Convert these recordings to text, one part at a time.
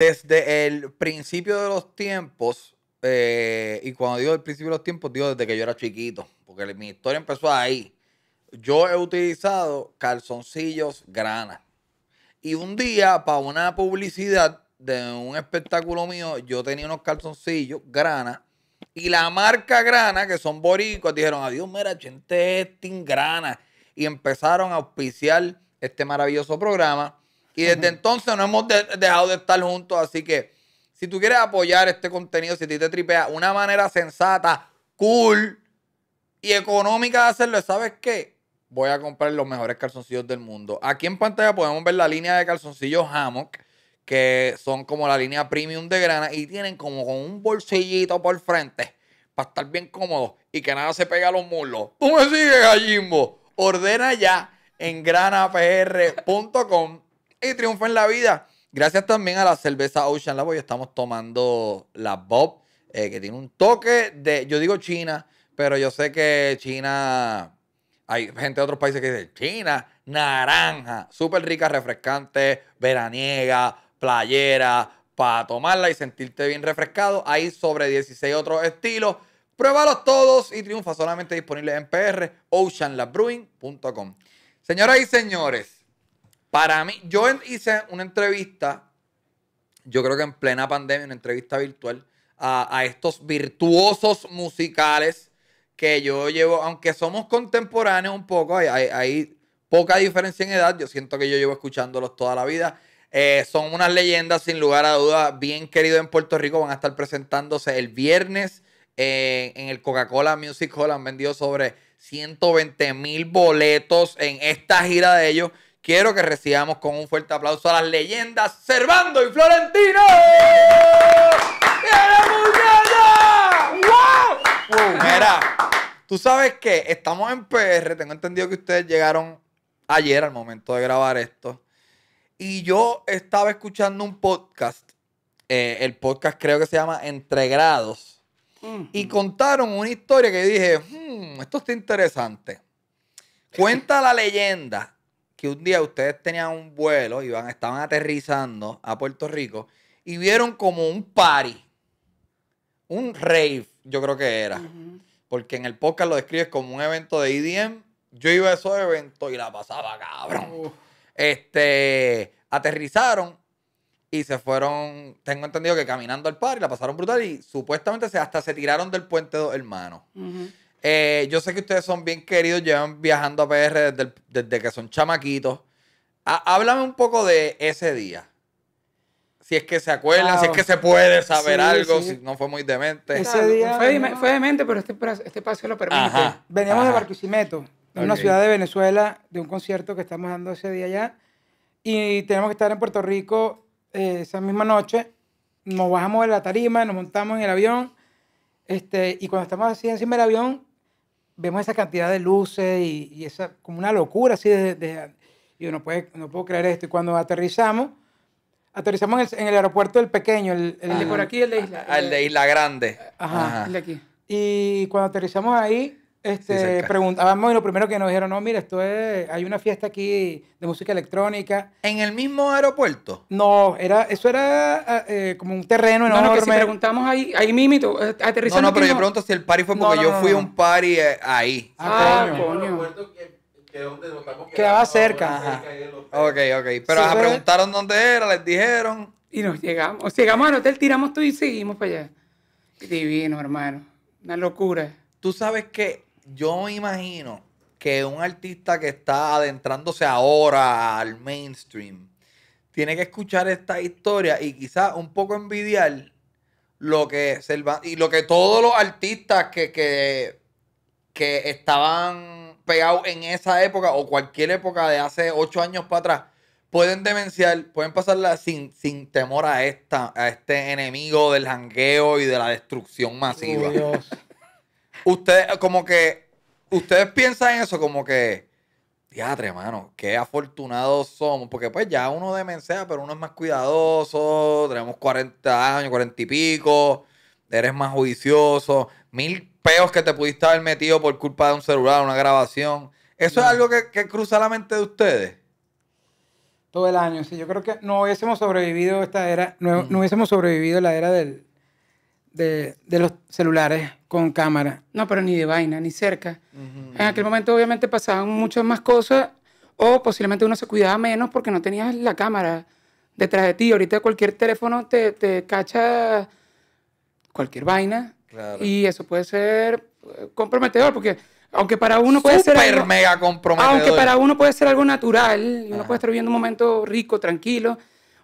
Desde el principio de los tiempos, eh, y cuando digo el principio de los tiempos, digo desde que yo era chiquito, porque mi historia empezó ahí. Yo he utilizado calzoncillos grana. Y un día, para una publicidad de un espectáculo mío, yo tenía unos calzoncillos grana. Y la marca grana, que son boricos, dijeron, adiós, mira, gente este grana. Y empezaron a auspiciar este maravilloso programa. Y desde entonces no hemos dejado de estar juntos. Así que si tú quieres apoyar este contenido, si te tripea, una manera sensata, cool y económica de hacerlo, ¿sabes qué? Voy a comprar los mejores calzoncillos del mundo. Aquí en pantalla podemos ver la línea de calzoncillos Hammock, que son como la línea premium de grana y tienen como con un bolsillito por frente para estar bien cómodo y que nada se pegue a los mulos ¿Cómo me sigues, Gallimbo? Ordena ya en granapr.com y triunfa en la vida. Gracias también a la cerveza Ocean Lab. Hoy estamos tomando la Bob, eh, que tiene un toque de, yo digo China, pero yo sé que China, hay gente de otros países que dice China, naranja, súper rica, refrescante, veraniega, playera, para tomarla y sentirte bien refrescado. Hay sobre 16 otros estilos. Pruébalos todos y triunfa solamente disponible en pr, oceanlabrewing.com. Señoras y señores, para mí, yo hice una entrevista, yo creo que en plena pandemia, una entrevista virtual, a, estos virtuosos musicales que yo llevo, aunque somos contemporáneos un poco, hay, poca diferencia en edad, yo siento que yo llevo escuchándolos toda la vida. Eh, son unas leyendas, sin lugar a duda, bien queridos en Puerto Rico. Van a estar presentándose el viernes eh, en el Coca-Cola Music Hall. Han vendido sobre 120 mil boletos en esta gira de ellos quiero que recibamos con un fuerte aplauso a las leyendas Servando y Florentino. ¡Wow! Mira, tú sabes que estamos en PR. Tengo entendido que ustedes llegaron ayer al momento de grabar esto. Y yo estaba escuchando un podcast. Eh, el podcast creo que se llama Entre Grados. Y mm. contaron una historia que dije, hmm, esto está interesante. Cuenta la leyenda que un día ustedes tenían un vuelo, iban, estaban aterrizando a Puerto Rico y vieron como un party, un rave, yo creo que era. Porque en el podcast lo describes como un evento de EDM. Yo iba a esos eventos y la pasaba cabrón. Este, aterrizaron y se fueron, tengo entendido que caminando al party, la pasaron brutal y supuestamente hasta se tiraron del puente dos hermanos. Eh, yo sé que ustedes son bien queridos, llevan viajando a PR desde, que son chamaquitos. háblame un poco de ese día. Si es que se acuerdan, si es que se puede saber algo, si no fue muy demente. Ese día fue, de, demente, pero este, este espacio lo permite. Veníamos de Barquisimeto, una ciudad de Venezuela, de un concierto que estamos dando ese día allá. Y tenemos que estar en Puerto Rico eh, esa misma noche. Nos bajamos de la tarima, nos montamos en el avión. Este, y cuando estamos así encima del avión, vemos esa cantidad de luces y, esa, como una locura así de, uno puede, no puedo creer esto. Y cuando aterrizamos, aterrizamos en el, en el aeropuerto del pequeño, el, de por aquí, el de Isla. Grande. Ajá. El de aquí. Y cuando aterrizamos ahí, este, preguntábamos ah, y lo primero que nos dijeron, no, mira, esto es, hay una fiesta aquí de música electrónica. ¿En el mismo aeropuerto? No, era, eso era ah, eh, como un terreno enorme. No, no, que si preguntamos ahí, ahí mismo, aterrizando. Eh, no, no, pero yo pregunto si el party fue porque yo fui a un party eh, ahí. Ah, coño. Ah, Quedaba cerca. Ajá. Ok, ok. Pero nos preguntaron dónde era, les dijeron. Y nos llegamos. Llegamos al hotel, tiramos todo y seguimos para allá. Divino, hermano. Una locura. Tú sabes que yo me imagino que un artista que está adentrándose ahora al mainstream tiene que escuchar esta historia y quizás un poco envidiar lo que y lo que todos los artistas que, que, estaban pegados en esa época o cualquier época de hace ocho años para atrás pueden demenciar, pueden pasarla sin, sin temor a esta, a este enemigo del jangueo y de la destrucción masiva. Ustedes, como que, ustedes piensan eso como que, diadre, hermano, qué afortunados somos, porque pues ya uno demencia, pero uno es más cuidadoso, tenemos 40 años, 40 y pico, eres más juicioso mil peos que te pudiste haber metido por culpa de un celular, una grabación. ¿Eso es algo que, cruza la mente de ustedes? todo el año. Sí, yo creo que no hubiésemos sobrevivido esta era, no, mm. hubiésemos sobrevivido la era del, de, de, los celulares con cámara. No, pero ni de vaina, ni cerca. En aquel momento obviamente pasaban muchas más cosas o posiblemente uno se cuidaba menos porque no tenías la cámara detrás de ti. Ahorita cualquier teléfono te, te cacha cualquier vaina y eso puede ser eh, comprometedor porque aunque para uno puede ser algo, mega comprometedor. aunque para uno puede ser algo natural uno puede estar viviendo un momento rico tranquilo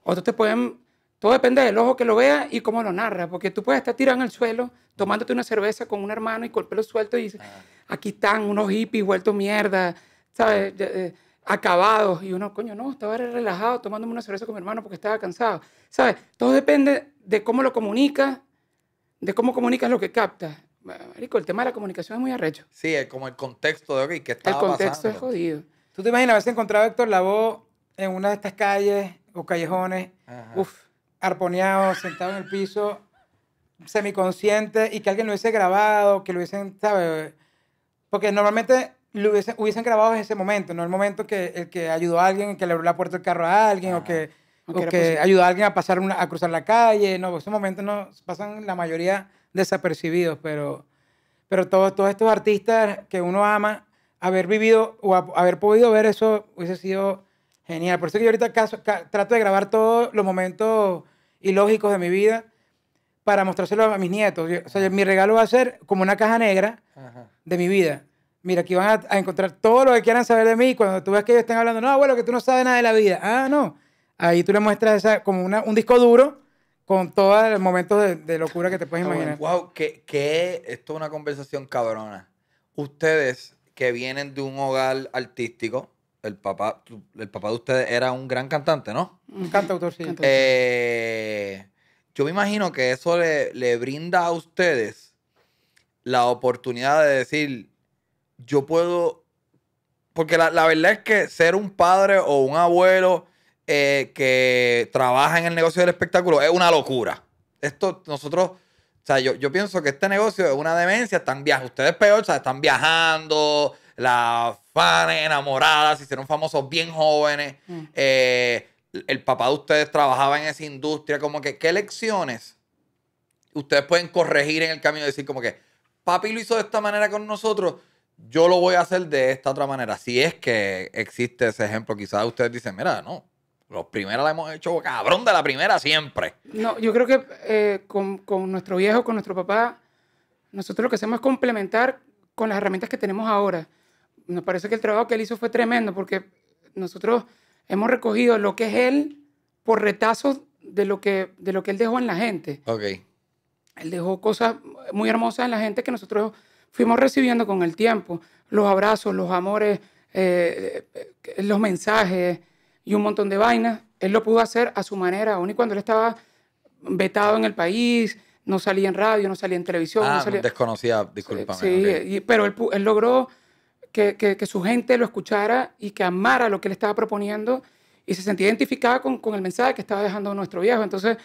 otros te pueden todo depende del ojo que lo vea y cómo lo narra, porque tú puedes estar tirado en el suelo, tomándote una cerveza con un hermano y con el pelo suelto y dices, ah. aquí están unos hippies vuelto mierda, ¿sabes? Ah. Eh, acabados. Y uno, coño, no, estaba relajado tomándome una cerveza con mi hermano porque estaba cansado. ¿Sabes? Todo depende de cómo lo comunicas, de cómo comunicas lo que captas. Marico, el tema de la comunicación es muy arrecho. Sí, es como el contexto de hoy que está El contexto es jodido. ¿Tú te imaginas haberse encontrado a Héctor Lavoe en una de estas calles o callejones? Uf arponeado, sentado en el piso, semiconsciente, y que alguien lo hubiese grabado, que lo hubiesen, Porque normalmente lo hubiesen, grabado en ese momento, no el momento que el que ayudó a alguien, que le abrió la puerta del carro a alguien, o que, que, ayudó a alguien a pasar a cruzar la calle, no, esos momentos no pasan la mayoría desapercibidos, pero, pero todos, estos artistas que uno ama, haber vivido o haber podido ver eso hubiese sido genial. Por eso que yo ahorita trato de grabar todos los momentos y lógicos de mi vida para mostrárselo a mis nietos. o sea, mi regalo va a ser como una caja negra de mi vida. Mira, aquí van a, encontrar todo lo que quieran saber de mí. Cuando tú ves que ellos estén hablando, no, abuelo, que tú no sabes nada de la vida. Ah, no. Ahí tú le muestras esa, como un disco duro con todos los momentos de, locura que te puedes ah, imaginar. Wow, que, que esto es una conversación cabrona. Ustedes que vienen de un hogar artístico, el papá, el papá de ustedes era un gran cantante, ¿no? Un cantautor, sí. Eh, yo me imagino que eso le, brinda a ustedes la oportunidad de decir, yo puedo, porque la, verdad es que ser un padre o un abuelo eh, que trabaja en el negocio del espectáculo es una locura. Esto nosotros... O sea, yo, yo pienso que este negocio es una demencia. Están Ustedes peor, o están viajando, las fans enamoradas, se hicieron famosos bien jóvenes. Mm. Eh, el papá de ustedes trabajaba en esa industria. Como que, ¿qué lecciones ustedes pueden corregir en el camino? Decir, como que, papi lo hizo de esta manera con nosotros, yo lo voy a hacer de esta otra manera. Si es que existe ese ejemplo, quizás ustedes dicen, mira, no, los primeros la hemos hecho cabrón de la primera siempre. No, yo creo que eh, con, con, nuestro viejo, con nuestro papá, nosotros lo que hacemos es complementar con las herramientas que tenemos ahora nos parece que el trabajo que él hizo fue tremendo porque nosotros hemos recogido lo que es él por retazos de lo que, de lo que él dejó en la gente. Ok. Él dejó cosas muy hermosas en la gente que nosotros fuimos recibiendo con el tiempo. Los abrazos, los amores, eh, eh, los mensajes y un montón de vainas. Él lo pudo hacer a su manera, aun y cuando él estaba vetado en el país, no salía en radio, no salía en televisión. Ah, desconocía, disculpame. Sí, pero él logró que, su gente lo escuchara y que amara lo que él estaba proponiendo y se sentía identificada con, el mensaje que estaba dejando nuestro viejo. Entonces,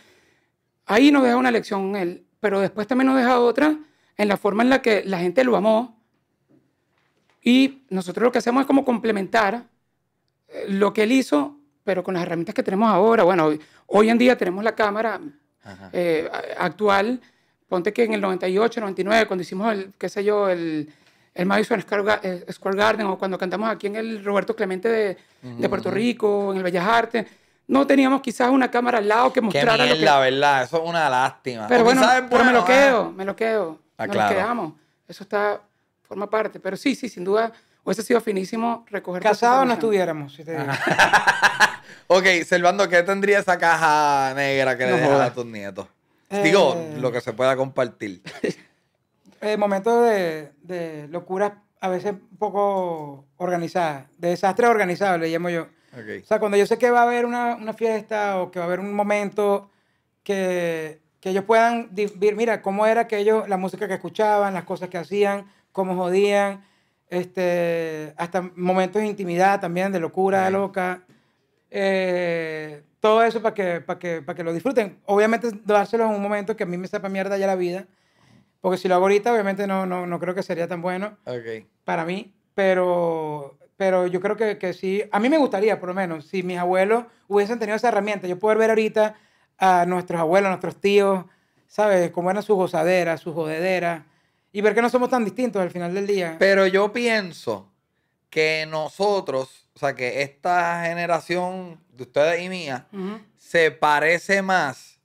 ahí nos deja una lección él, pero después también nos deja otra en la forma en la que la gente lo amó y nosotros lo que hacemos es como complementar eh, lo que él hizo, pero con las herramientas que tenemos ahora. Bueno, hoy, en día tenemos la cámara eh, actual. Ponte que en el 98, 99, cuando hicimos el, qué sé yo, el, el Madison eh, Square Garden o cuando cantamos aquí en el Roberto Clemente de, Puerto Rico, en el Bellas Artes. No teníamos quizás una cámara al lado que mostrara qué verdad, eso es una lástima. Pero bueno, me lo quedo, me lo quedo. Ah, nos quedamos. Eso está, forma parte. Pero sí, sí, sin duda, hubiese sido finísimo recoger... Casado no estuviéramos, si te ah. ok, Servando, ¿qué tendría esa caja negra que le a tus nietos? Eh. Digo, lo que se pueda compartir. Eh, momentos de, de locuras a veces un poco organizadas, de desastre organizado, le llamo yo. O sea, cuando yo sé que va a haber una, fiesta o que va a haber un momento que, ellos puedan vivir, mira, cómo era que ellos, la música que escuchaban, las cosas que hacían, cómo jodían, este, hasta momentos de intimidad también, de locura, loca. Eh, todo eso para que, para que, para que lo disfruten. Obviamente dárselo en un momento que a mí me sepa mierda ya la vida porque si lo hago ahorita, obviamente no, no, creo que sería tan bueno para mí. Pero, pero yo creo que, que sí. A mí me gustaría, por lo menos, si mis abuelos hubiesen tenido esa herramienta, yo poder ver ahorita a nuestros abuelos, a nuestros tíos, ¿sabes? Cómo eran sus gozaderas, sus jodederas. Y ver que no somos tan distintos al final del día. Pero yo pienso que nosotros, o sea, que esta generación de ustedes y mía, se parece más,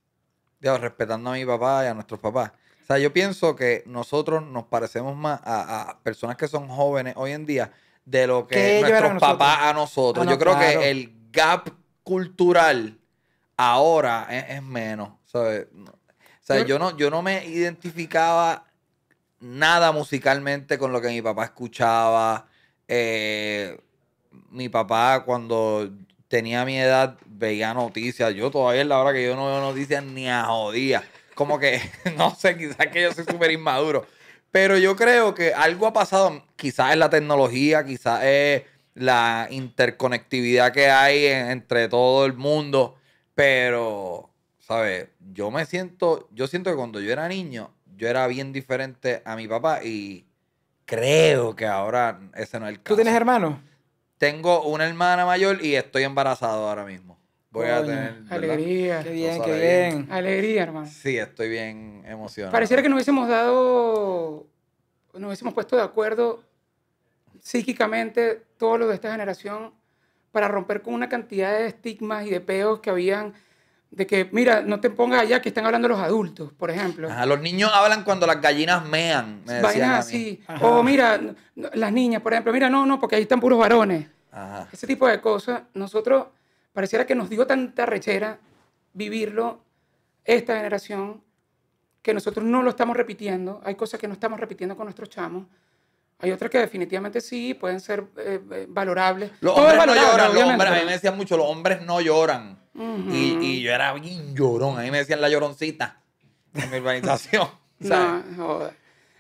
digo, respetando a mi papá y a nuestros papás, o sea, yo pienso que nosotros nos parecemos más a, personas que son jóvenes hoy en día de lo que nuestros papás a nosotros. Ah, yo creo que el gap cultural ahora e, es, menos. O sea, yo no, yo no me identificaba nada musicalmente con lo que mi papá escuchaba. Eh, mi papá cuando tenía mi edad veía noticias. Yo todavía la hora que yo no veo noticias ni a jodía como que, no sé, quizás que yo soy súper inmaduro. Pero yo creo que algo ha pasado, quizás es la tecnología, quizás es la interconectividad que hay entre todo el mundo. Pero, ¿sabes? Yo me siento, yo siento que cuando yo era niño, yo era bien diferente a mi papá y creo que ahora ese no es el caso. ¿Tú tienes hermano? Tengo una hermana mayor y estoy embarazado ahora mismo. Voy a tener. Alegría. Qué bien, qué bien. Alegría, hermano. Sí, estoy bien emocionado. Pareciera que nos hubiésemos dado. Nos hubiésemos puesto de acuerdo psíquicamente todos los de esta generación para romper con una cantidad de estigmas y de peos que habían de que, mira, no te pongas allá que están hablando los adultos, por ejemplo. Ajá, los niños hablan cuando las gallinas mean. Me sí. así. O mira, las niñas, por ejemplo, mira, no, no, porque ahí están puros varones. Ajá. Ese tipo de cosas, nosotros pareciera que nos dio tanta rechera vivirlo esta generación que nosotros no lo estamos repitiendo, hay cosas que no estamos repitiendo con nuestros chamos, hay otras que definitivamente sí pueden ser eh, eh, valorables. Los hombres no lloran, a mí me decían mucho, los hombres no lloran. y, yo era bien llorón, a mí me decían la lloroncita en mi urbanización. No,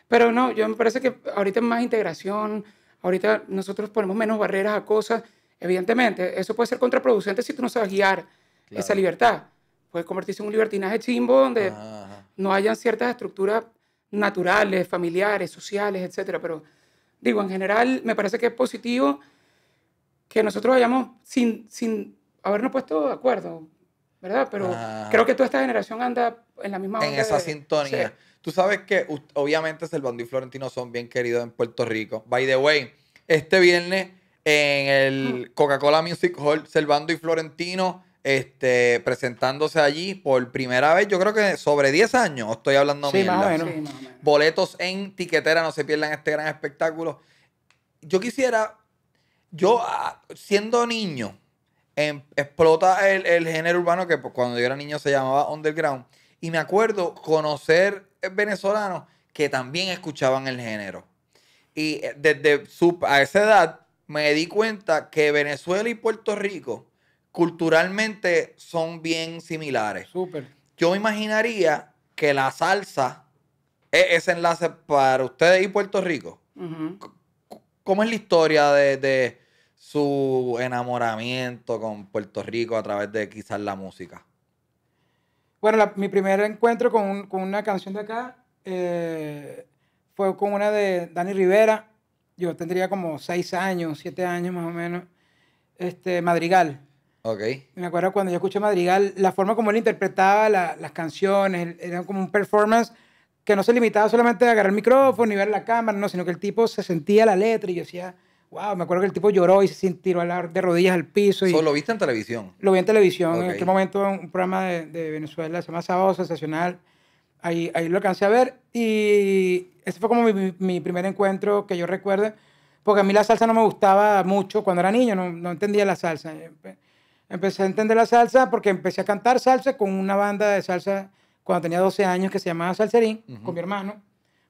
Pero no, yo me parece que ahorita es más integración, ahorita nosotros ponemos menos barreras a cosas Evidentemente, eso puede ser contraproducente si tú no sabes guiar esa libertad. Puede convertirse en un libertinaje chimbo donde no hayan ciertas estructuras naturales, familiares, sociales, etcétera. Pero digo, en general, me parece que es positivo que nosotros hayamos, sin, sin habernos puesto de acuerdo, ¿verdad? Pero creo que toda esta generación anda en la misma En esa sintonía. Tú sabes que obviamente Servando y Florentino son bien queridos en Puerto Rico. By the way, este viernes en el Coca-Cola Music Hall, Servando y Florentino, este, presentándose allí por primera vez, yo creo que sobre 10 años, estoy hablando Boletos en tiquetera, no se pierdan este gran espectáculo. Yo quisiera, yo ah, siendo niño, em, explota el, género urbano que pues, cuando yo era niño se llamaba underground, y me acuerdo conocer venezolanos que también escuchaban el género. Y eh, desde a esa edad, me di cuenta que Venezuela y Puerto Rico culturalmente son bien similares. Yo Yo imaginaría que la salsa es ese enlace para ustedes y Puerto Rico. ¿Cómo es la historia de, su enamoramiento con Puerto Rico a través de quizás la música? Bueno, mi primer encuentro con, una canción de acá eh, fue con una de Dani Rivera, yo tendría como seis años, siete años más o menos, este, Madrigal. Ok. Me acuerdo cuando yo escuché Madrigal, la forma como él interpretaba las canciones, era como un performance que no se limitaba solamente a agarrar el micrófono y ver la cámara, no, sino que el tipo se sentía la letra y yo decía, wow, me acuerdo que el tipo lloró y se tiró de rodillas al piso. Y ¿Lo viste en televisión? Lo vi en televisión, en aquel momento en un programa de, de Venezuela, se llama Sábado Sensacional. Ahí, lo alcancé a ver y ese fue como mi, mi primer encuentro que yo recuerdo, porque a mí la salsa no me gustaba mucho cuando era niño, no, no entendía la salsa. Empecé a entender la salsa porque empecé a cantar salsa con una banda de salsa cuando tenía 12 años que se llamaba Salserín, con mi hermano,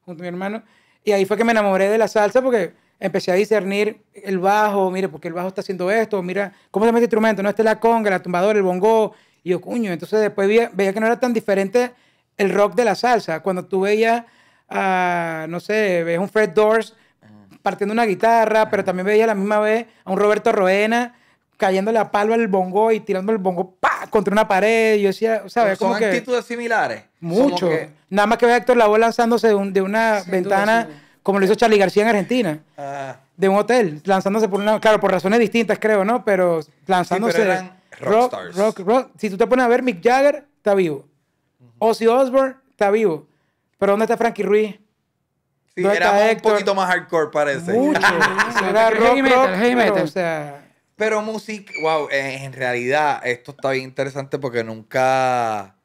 junto a mi hermano. Y ahí fue que me enamoré de la salsa porque empecé a discernir el bajo, mire porque el bajo está haciendo esto, mira, ¿cómo se llama este instrumento? No, este es la conga, la tumbadora, el bongo. Y yo, cuño, entonces después veía, veía, que no era tan diferente el rock de la salsa. Cuando tú veías, a, ah, no sé, ves un Fred Doors mm. partiendo una guitarra, pero también veías a la misma vez a un Roberto Roena cayéndole a palo al bongo y tirando el bongo ¡pa! contra una pared. Yo decía, o ¿sabes? Son actitudes similares. Mucho. Nada más que ve a Héctor Lavoe lanzándose de, una ventana, como lo hizo Charlie García en Argentina. Ah. De un hotel, lanzándose por una. Claro, por razones distintas, creo, ¿no? Pero lanzándose. rock, rock, rock, Si tú te pones a ver, Mick Jagger está vivo. Ozzy Osbourne está vivo. Pero ¿dónde está Frankie Ruiz? Sí, era un poquito más hardcore, parece. Mucho. era rock, Pero, o sea... pero música, wow, en realidad esto está bien interesante porque nunca.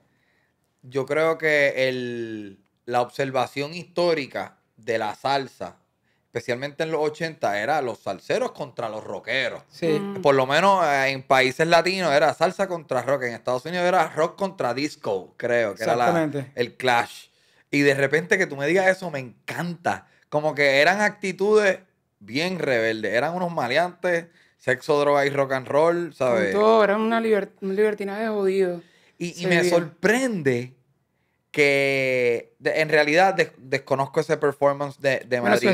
Yo creo que el, la observación histórica de la salsa especialmente en los 80, era los salseros contra los rockeros. Sí. Mm. Por lo menos eh, en países latinos era salsa contra rock. En Estados Unidos era rock contra disco, creo, que era el clash. Y de repente que tú me digas eso, me encanta. Como que eran actitudes bien rebeldes. Eran unos maleantes, sexo, droga y rock and roll, ¿sabes? todo, era una libert un libertinaje jodido. y me sorprende que en realidad desconozco ese performance de, de Si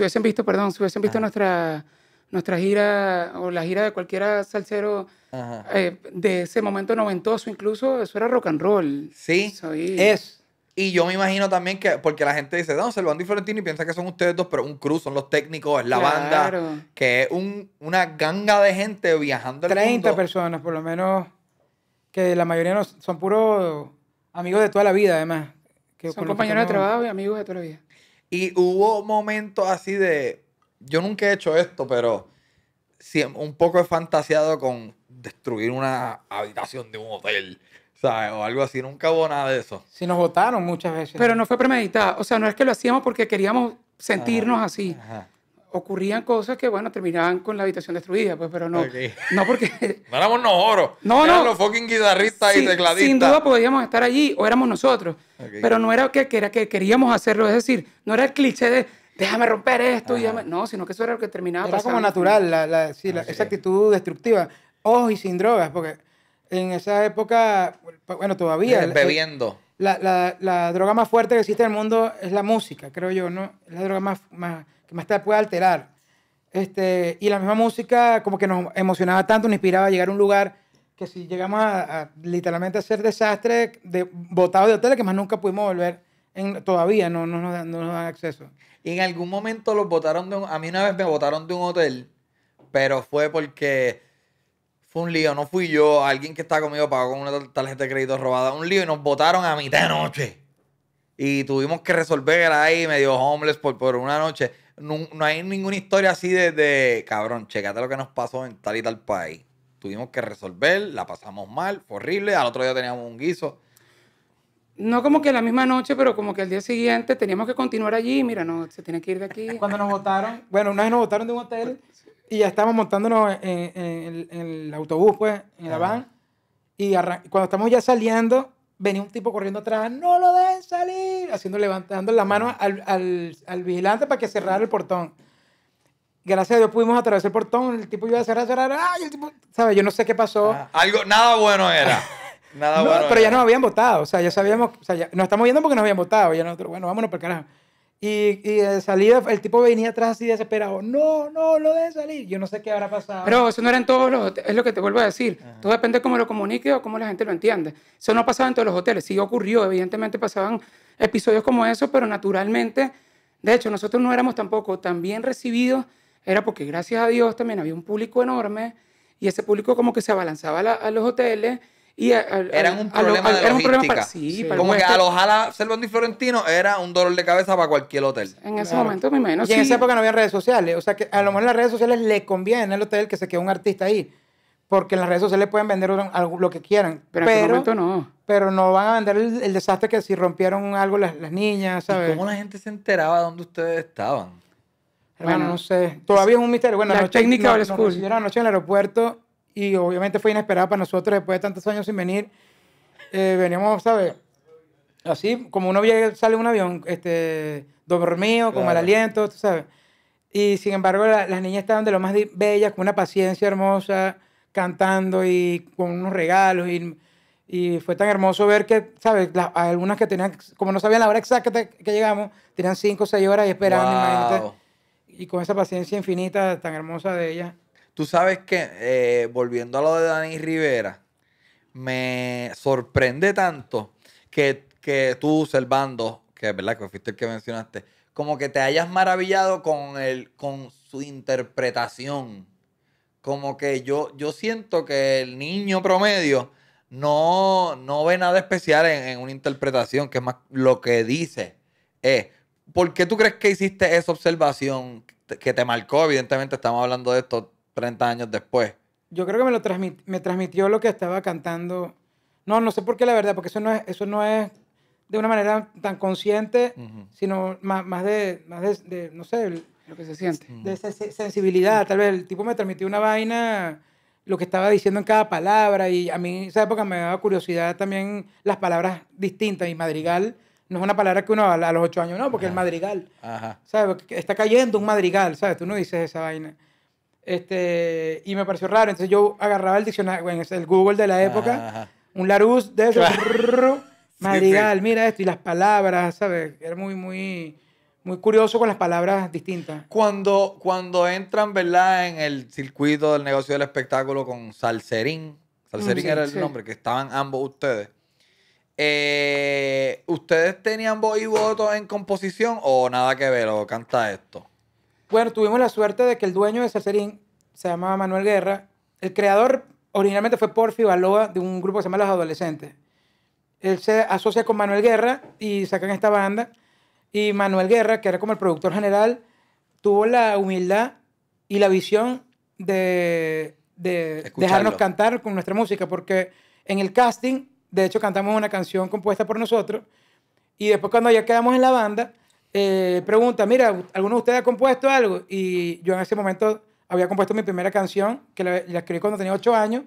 hubiesen, visto, perdón, si hubiesen visto nuestra, nuestra gira o la gira de cualquiera salsero eh, de ese momento noventoso, incluso eso era rock and roll. Sí, es. Y yo me imagino también que, porque la gente dice, no, Servando y Florentino y piensa que son ustedes dos, pero un cruz, son los técnicos, es la banda, que es un, una ganga de gente viajando. 30 el mundo. personas, por lo menos, que la mayoría no, son puros Amigos de toda la vida, además. Que Son compañeros de trabajo y amigos de toda la vida. Y hubo momentos así de. Yo nunca he hecho esto, pero un poco he fantaseado con destruir una habitación de un hotel. O algo así, nunca hubo nada de eso. Sí, nos votaron muchas veces. Pero no fue premeditado. O sea, no es que lo hacíamos porque queríamos sentirnos así. Ajá ocurrían cosas que, bueno, terminaban con la habitación destruida, pues, pero no. No porque... no éramos nosotros. No, no. los fucking guitarristas y tecladistas. Sin duda podíamos estar allí, o éramos nosotros. Pero no era que, que, era que queríamos hacerlo, es decir, no era el cliché de déjame romper esto, y no, sino que eso era lo que terminaba Era como natural, ah, esa actitud destructiva. Ojo y sin drogas, porque en esa época, pues, bueno, todavía... Bebiendo. La, droga más fuerte que existe en el mundo es la música, creo yo, ¿no? Es la droga más que más te puede alterar. Este, y la misma música como que nos emocionaba tanto, nos inspiraba a llegar a un lugar que si llegamos a, literalmente a ser desastre, de, botados de hoteles que más nunca pudimos volver, en, todavía no, no, nos dan, dan acceso. Y en algún momento los botaron de un, a mí una vez me botaron de un hotel, pero fue porque fue un lío, no fui yo, alguien que estaba conmigo pagó con una tarjeta de crédito robada, un lío y nos botaron a mitad de noche. Y tuvimos que resolver ahí medio hombres por, por una noche no, hay ninguna historia así de, cabrón, checate lo que nos pasó en tal y tal país. Tuvimos que resolver, la pasamos mal, fue horrible, al otro día teníamos un guiso. No como que la misma noche, pero como que el día siguiente teníamos que continuar allí. Mira, no, se tiene que ir de aquí. Cuando nos votaron, bueno, una vez nos votaron de un hotel y ya estábamos montándonos en, en el autobús, pues, en la van. Y cuando estamos ya saliendo, venía un tipo corriendo atrás, no lo dejen salir haciendo, levantando la mano al, al, al vigilante para que cerrara el portón. Gracias a Dios pudimos atravesar el portón, el tipo iba a cerrar, cerrar, ay, el tipo, ¿sabes? Yo no sé qué pasó. Ah. algo, nada bueno era. Nada bueno. Pero ya nos habían votado, o sea, ya sabíamos, o sea, ya, nos estamos yendo porque nos habían votado, ya nosotros, bueno, vámonos por carajo. Y, y, salida, el tipo venía atrás así desesperado. No, no, lo de salir. Yo no sé qué habrá pasado. Pero eso no eran todos los Es lo que te vuelvo a decir. Todo depende de cómo lo comunique o cómo la gente lo entiende. Eso no pasaba en todos los hoteles. Sí ocurrió, evidentemente pasaban episodios como eso, pero naturalmente, de hecho, nosotros no éramos tampoco tan bien recibidos, era porque gracias a Dios también había un público enorme y ese público como que se abalanzaba a, los hoteles. Y eran un problema a era un problema para, sí, sí. como que alojar a y Florentino era un dolor de cabeza para cualquier hotel. En ese momento me menos. Y en esa época no había redes sociales. O sea que a lo mejor las redes sociales le conviene al hotel que se quede un artista ahí porque en las redes sociales pueden vender lo que quieran. Pero, en este momento no. Pero no van a vender el, desastre que si rompieron algo las, niñas, ¿sabes? ¿Y ¿Cómo la gente se enteraba de dónde ustedes estaban? Hermano, bueno, no sé. Todavía es un misterio. Bueno, la técnica del no, la noche en el aeropuerto y obviamente fue inesperada para nosotros después de tantos años sin venir. Eh, veníamos, ¿sabes? Así, como uno sale un avión, este, dormido, con mal aliento, sabes. Y sin embargo, las niñas estaban de lo más bellas, con una paciencia hermosa cantando y con unos regalos y, y fue tan hermoso ver que, ¿sabes? algunas que tenían, como no sabían la hora exacta que llegamos, tenían cinco o seis horas y esperando. Y con esa paciencia infinita tan hermosa de ella. Tú sabes que, eh, volviendo a lo de Dani Rivera, me sorprende tanto que, que tú, Servando, que es verdad que fuiste el que mencionaste, como que te hayas maravillado con, el, con su interpretación como que yo, yo siento que el niño promedio no, ve nada especial en, una interpretación, que es más lo que dice. Eh, ¿Por qué tú crees que hiciste esa observación que te marcó? Evidentemente estamos hablando de esto 30 años después. Yo creo que me lo me transmitió lo que estaba cantando. No, no sé por qué la verdad, porque eso no es, eso no es de una manera tan consciente, sino más, de, más de, no sé, lo que se siente. Mm. De esa sensibilidad, tal vez el tipo me transmitió una vaina, lo que estaba diciendo en cada palabra, y a mí en esa época me daba curiosidad también las palabras distintas, y madrigal no es una palabra que uno a los ocho años, no, porque el madrigal, Ajá. ¿sabes? Está cayendo un madrigal, ¿sabes? Tú no dices esa vaina. Este, y me pareció raro, entonces yo agarraba el diccionario, bueno, el Google de la época, un Larus de madrigal, mira esto, y las palabras, ¿sabes? Era muy, muy muy curioso con las palabras distintas. Cuando, cuando entran, ¿verdad? En el circuito del negocio del espectáculo con Salserín. Salserín mm, era el nombre, que estaban ambos ustedes. Eh, ¿Ustedes tenían voz y voto en composición o nada que ver o canta esto? Bueno, tuvimos la suerte de que el dueño de Salserín se llamaba Manuel Guerra. El creador originalmente fue Porfi Baloa de un grupo que se llama Los Adolescentes. Él se asocia con Manuel Guerra y sacan esta banda y Manuel Guerra, que era como el productor general, tuvo la humildad y la visión de, dejarnos cantar con nuestra música, porque en el casting, de hecho, cantamos una canción compuesta por nosotros, y después cuando ya quedamos en la banda, eh, pregunta, mira, ¿alguno de ustedes ha compuesto algo? Y yo en ese momento había compuesto mi primera canción, que la, escribí cuando tenía 8 años,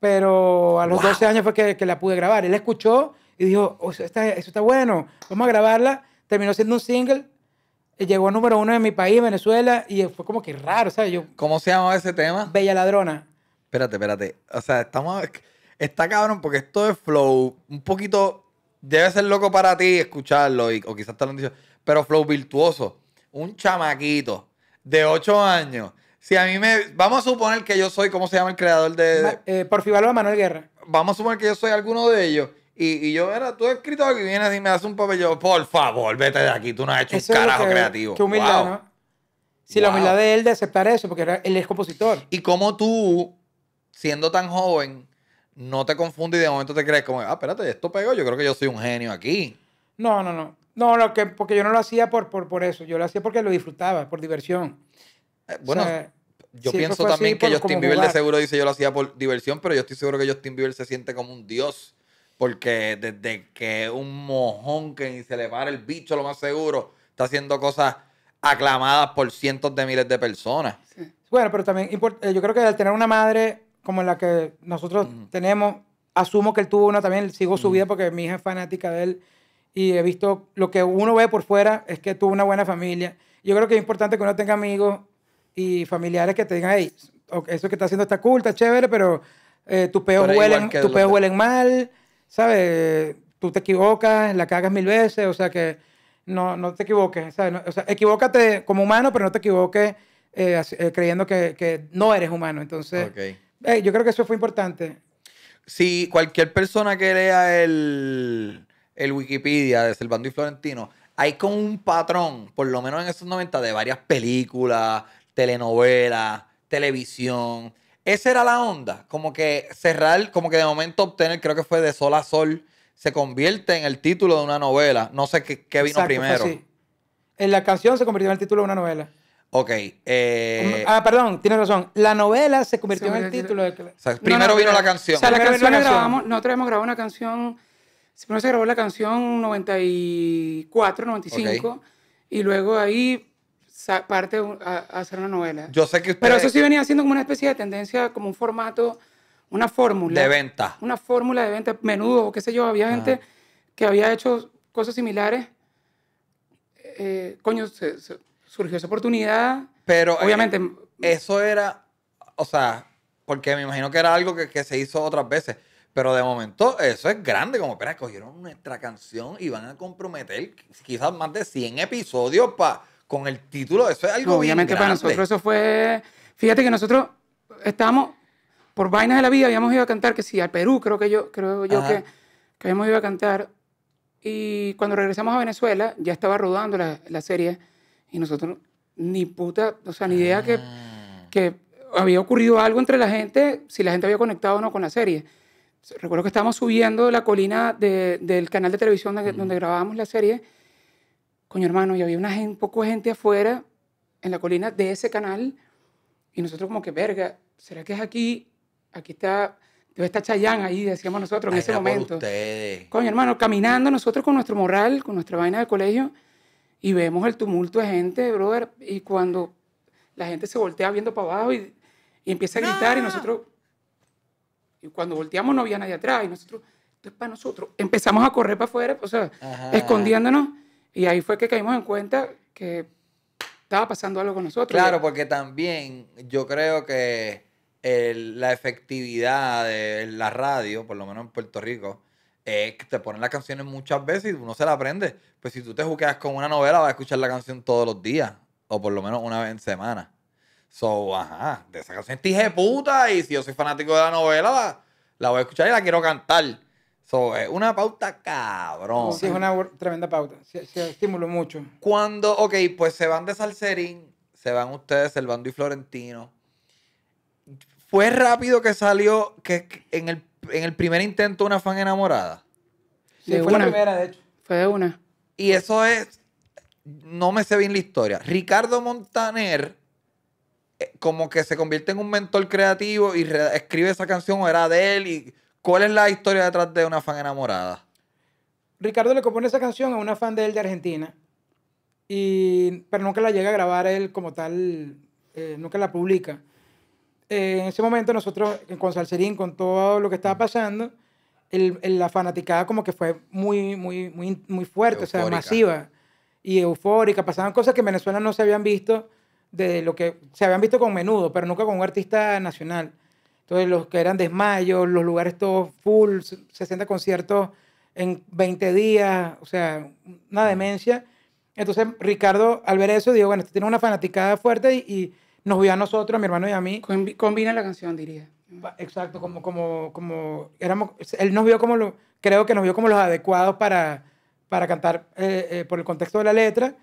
pero a los 12 años fue que, la pude grabar. Él escuchó y dijo, eso está bueno, vamos a grabarla terminó siendo un single. Eh, llegó número uno en mi país, Venezuela, y fue como que raro, ¿sabes? Yo, ¿Cómo se llama ese tema? Bella Ladrona. Espérate, espérate. O sea, estamos. Está cabrón porque esto es flow. Un poquito. Debe ser loco para ti escucharlo, o quizás te lo han dicho. Pero flow virtuoso. Un chamaquito de ocho años. Si a mí me. Vamos a suponer que yo soy. ¿Cómo se llama el creador de.? de... Eh, Manuel Guerra. Vamos a suponer que yo soy alguno de ellos. Y, yo, era, tú escrito aquí, vienes y me haces un papel. Yo, por favor, vete de aquí, tú no has hecho un carajo creativo. Qué humildad, ¿no? Sí, la humildad de él de aceptar eso, porque era, él es compositor. Y como tú, siendo tan joven, no te confundes y de momento te crees como, ah, espérate, esto pegó, yo creo que yo soy un genio aquí. No, no, no. No, lo que, porque yo no lo hacía por, por, eso, yo lo hacía porque lo disfrutaba, por diversión. Eh, bueno, yo pienso también que Justin Bieber de seguro dice yo lo hacía por diversión, pero yo estoy seguro que Justin Bieber se siente como un dios porque desde que un mojón que ni se le para el bicho, lo más seguro, está haciendo cosas aclamadas por cientos de miles de personas. Bueno, pero también eh, yo creo que al tener una madre como la que nosotros tenemos, asumo que él tuvo una también, sigo su vida porque mi hija es fanática de él y he visto lo que uno ve por fuera es que tuvo una buena familia. Yo creo que es importante que uno tenga amigos y familiares que te digan, eso que está haciendo está cool, chévere, pero eh, tus peos huelen, tus peos huelen mal, ¿sabes? Tú te equivocas, la cagas mil veces, o sea que no, no te equivoques, ¿sabes? o sea, equivócate como humano, pero no te equivoques eh, eh, creyendo que, no eres humano. Entonces, yo creo que eso fue importante. Si cualquier persona que lea el, el Wikipedia de Servando y Florentino, hay como un patrón, por lo menos en esos 90, de varias películas, telenovelas, televisión, esa era la onda, como que cerrar, como que de momento obtener, creo que fue de sol a sol, se convierte en el título de una novela. No sé qué, vino primero. En la canción se convirtió en el título de una novela. Ok. Eh, ah, perdón, tienes razón. La novela se convirtió en el título. De... O sea, primero vino la canción. O sea, la canción grabamos, nosotros hemos grabado una canción, primero se grabó la canción 94, 95, y luego ahí parte a, hacer una novela. Yo sé que Pero eso sí venía siendo como una especie de tendencia, como un formato, una fórmula. De venta. Una fórmula de venta, menudo, qué sé yo. Había gente que había hecho cosas similares. Eh, coño, surgió esa oportunidad. Pero... Eh, Obviamente... eso era, o sea, porque me imagino que era algo que, que se hizo otras veces. Pero de momento, eso es grande. Como, espera, cogieron nuestra canción y van a comprometer quizás más de 100 episodios para con el título. Eso es algo Obviamente para nosotros eso fue... Fíjate que nosotros estábamos, por vainas de la vida, habíamos ido a cantar, que sí, al Perú creo que yo, creo yo que, que, habíamos ido a cantar. Y cuando regresamos a Venezuela, ya estaba rodando la, la serie y nosotros ni puta, o sea, ni idea que, ah. que había ocurrido algo entre la gente, si la gente había conectado o no con la serie. Recuerdo que estábamos subiendo la colina de, del canal de televisión donde grabábamos la serie coño hermano, y había una un poco de gente afuera en la colina de ese canal y nosotros como que, verga, ¿será que es aquí? Aquí está, debe estar Chayán ahí, decíamos nosotros en ese momento. Ustedes. Coño hermano, caminando nosotros con nuestro moral, con nuestra vaina de colegio y vemos el tumulto de gente, brother, y cuando la gente se voltea viendo para abajo y, empieza a gritar y nosotros, y cuando volteamos no había nadie atrás y nosotros, esto es para nosotros, empezamos a correr para afuera, o sea, escondiéndonos. Y ahí fue que caímos en cuenta que estaba pasando algo con nosotros. Claro, porque también yo creo que la efectividad de la radio, por lo menos en Puerto Rico, es que te ponen las canciones muchas veces y uno se la aprende. Pues si tú te juqueas con una novela, vas a escuchar la canción todos los días, o por lo menos una vez en semana. So, ajá, de esa canción te puta, y si yo soy fanático de la novela, la voy a escuchar y la quiero cantar. So, es eh, una pauta cabrón. Sí, es una tremenda pauta. Se, estimuló mucho. Cuando, ok, pues se van de Salserín, se van ustedes, el bando y Florentino. Fue rápido que salió que, en, el, primer intento una fan enamorada. Sí, fue la primera, de hecho. Fue de una. Y eso es, no me sé bien la historia. Ricardo Montaner eh, como que se convierte en un mentor creativo y escribe esa canción o era de él y ¿Cuál es la historia detrás de una fan enamorada? Ricardo le compone esa canción a una fan de él de Argentina, y, pero nunca la llega a grabar él como tal, eh, nunca la publica. Eh, en ese momento nosotros, con Salserín, con todo lo que estaba pasando, la fanaticada como que fue muy, muy, muy, muy fuerte, o sea, masiva y eufórica. Pasaban cosas que en Venezuela no se habían visto, de lo que se habían visto con menudo, pero nunca con un artista nacional. Entonces, los que eran desmayos, los lugares todos full, 60 conciertos en 20 días, o sea, una demencia. Entonces, Ricardo, al ver eso, dijo, bueno, este tiene una fanaticada fuerte y, nos vio a nosotros, a mi hermano y a mí. Combina la canción, diría. Exacto, como, como, como éramos, él nos vio como, lo, creo que nos vio como los adecuados para, para cantar eh, eh, por el contexto de la letra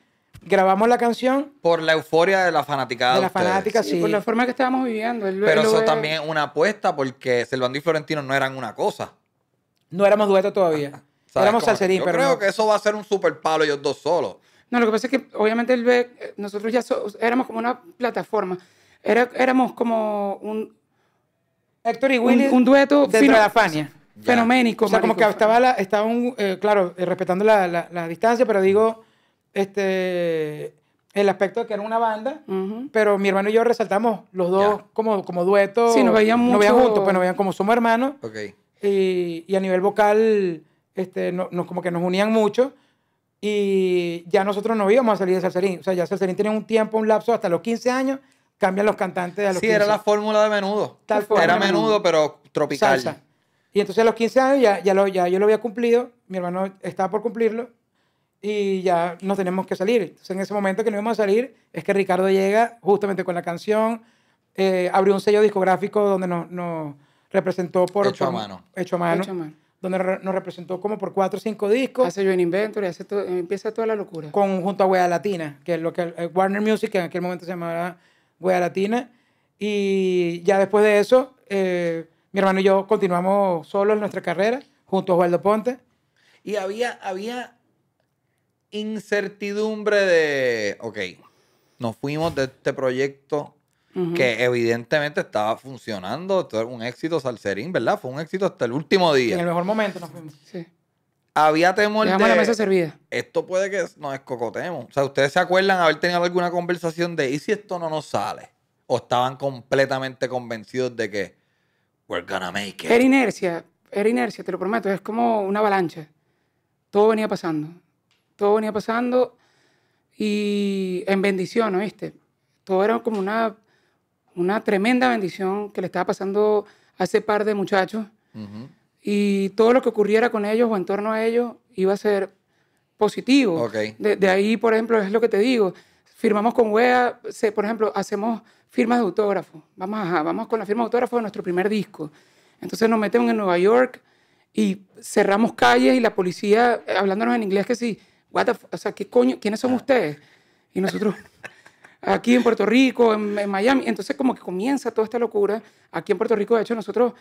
grabamos la canción. Por la euforia de la fanaticada. De la fanática, sí. Por la forma que estábamos viviendo. Pero eso también es una apuesta porque Servandí y Florentino no eran una cosa. No éramos duetos todavía. Éramos salserín, yo creo que eso va a ser un super palo ellos dos solos. No, lo que pasa es que obviamente eh, Nosotros ya éramos como una plataforma. Era, éramos como un. Héctor y Willy. Un, dueto fino, de la Fenoménico. O sea, como que estaba, estaba un, eh, claro, eh, respetando la distancia, pero digo este, el aspecto de que era una banda, pero mi hermano y yo resaltamos los dos como, como dueto. nos veían mucho. juntos, pero pues, nos veían como somos hermanos. Y, y, a nivel vocal, este, no, como que nos unían mucho. Y ya nosotros no íbamos a salir de Salserín. O sea, ya Salserín tenía un tiempo, un lapso, hasta los 15 años, cambian los cantantes a los Sí, era la fórmula de menudo. Tal Era menudo, pero tropical. Y entonces a los 15 años ya, ya, lo, ya yo lo había cumplido, mi hermano estaba por cumplirlo, y ya nos tenemos que salir. Entonces, en ese momento que nos íbamos a salir, es que Ricardo llega justamente con la canción, eh, abrió un sello discográfico donde nos, representó por... Hecho, a mano. hecho a mano. Donde nos representó como por cuatro o cinco discos. Hace Join Inventory, hace empieza toda la locura. Con, junto a Wea Latina, que es lo que eh, Warner Music, que en aquel momento se llamaba Wea Latina. Y ya después de eso, eh, mi hermano y yo continuamos solos nuestra carrera, junto a Osvaldo Ponte. Y había, había incertidumbre de, ok, nos fuimos de este proyecto que evidentemente estaba funcionando, esto un éxito salserín, ¿verdad? Fue un éxito hasta el último día. En el mejor momento nos fuimos, sí. Había temor Dejamos la mesa servida. Esto puede que nos escocotemos. O sea, ¿ustedes se acuerdan haber tenido alguna conversación de, ¿y si esto no nos sale? ¿O estaban completamente convencidos de que, we're gonna make it? Era inercia, era inercia, te lo prometo. Es como una avalancha. Todo venía pasando todo venía pasando y en bendición, ¿oíste? Todo era como una, una tremenda bendición que le estaba pasando a ese par de muchachos. Y todo lo que ocurriera con ellos o en torno a ellos iba a ser positivo. De, ahí, por ejemplo, es lo que te digo. Firmamos con WEA, se, por ejemplo, hacemos firmas de autógrafo. Vamos, a vamos con la firma de autógrafo de nuestro primer disco. Entonces nos metemos en Nueva York y cerramos calles y la policía, eh, hablándonos en inglés, que sí, sea, ¿qué coño? ¿Quiénes son ah. ustedes? Y nosotros, aquí en Puerto Rico, en, Miami, entonces como que comienza toda esta locura. Aquí en Puerto Rico, de hecho, nosotros,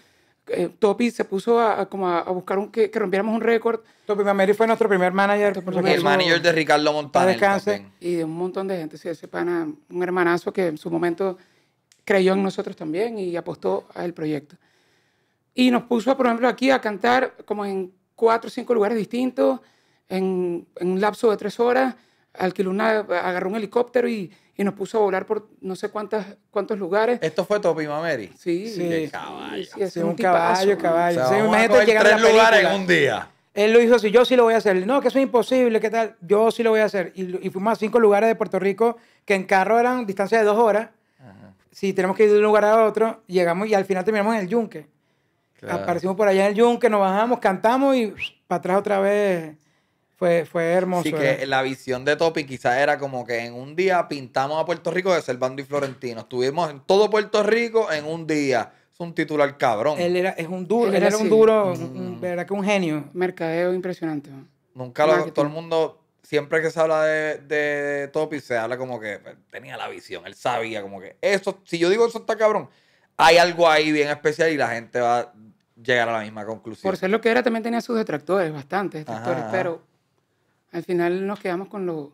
eh, Topi se puso a, como a, buscar un, que, rompiéramos un récord. Topi Mameri fue nuestro primer manager. el manager de Ricardo Montaner Y de un montón de gente, sí, ese pana, un hermanazo que en su momento creyó en nosotros también y apostó al proyecto. Y nos puso, por ejemplo, aquí a cantar como en cuatro o cinco lugares distintos en, un lapso de tres horas, alquiló agarró un helicóptero y, nos puso a volar por no sé cuántas, cuántos lugares. Esto fue Topi Mameri. Sí, sí. caballo. Sí, un, caballo, caballo. O sea, tres lugares en un día. Él lo hizo así, yo sí lo voy a hacer. No, que eso es imposible, ¿qué tal? Yo sí lo voy a hacer. Y, y fuimos a cinco lugares de Puerto Rico que en carro eran distancia de dos horas. Si tenemos que ir de un lugar a otro, llegamos y al final terminamos en el yunque. Aparecimos por allá en el yunque, nos bajamos, cantamos y para atrás otra vez fue, hermoso. Así que la visión de Topi quizás era como que en un día pintamos a Puerto Rico de Servando y Florentino. Estuvimos en todo Puerto Rico en un día. Es un titular cabrón. Él era, es un duro, era, un duro, mm. verdad que un genio. Mercadeo impresionante. Nunca lo, todo el mundo, siempre que se habla de, de Topi, se habla como que tenía la visión, él sabía como que eso, si yo digo eso está cabrón, hay algo ahí bien especial y la gente va a llegar a la misma conclusión. Por ser lo que era, también tenía sus detractores, bastantes detractores, pero al final nos quedamos con lo...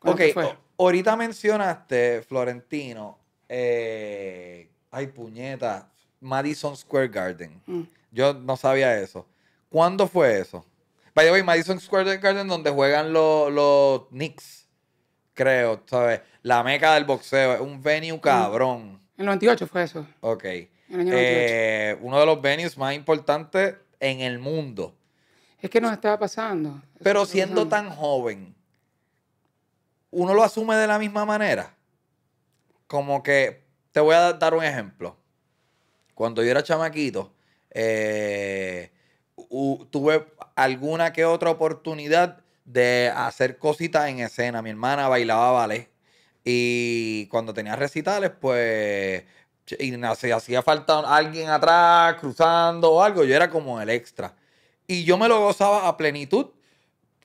ok, ahorita mencionaste, Florentino, eh, ay puñeta, Madison Square Garden. Mm. Yo no sabía eso. ¿Cuándo fue eso? By the way, Madison Square Garden donde juegan los, Knicks, creo, ¿sabes? La meca del boxeo, es un venue mm. cabrón. En el 98 fue eso. Ok. Eh, uno de los venues más importantes en el mundo. Es que nos estaba pasando. Pero siendo tan joven, uno lo asume de la misma manera. Como que, te voy a dar un ejemplo. Cuando yo era chamaquito, eh, tuve alguna que otra oportunidad de hacer cositas en escena. Mi hermana bailaba ballet. Y cuando tenía recitales, pues. Y hacía falta alguien atrás, cruzando o algo. Yo era como el extra. Y yo me lo gozaba a plenitud.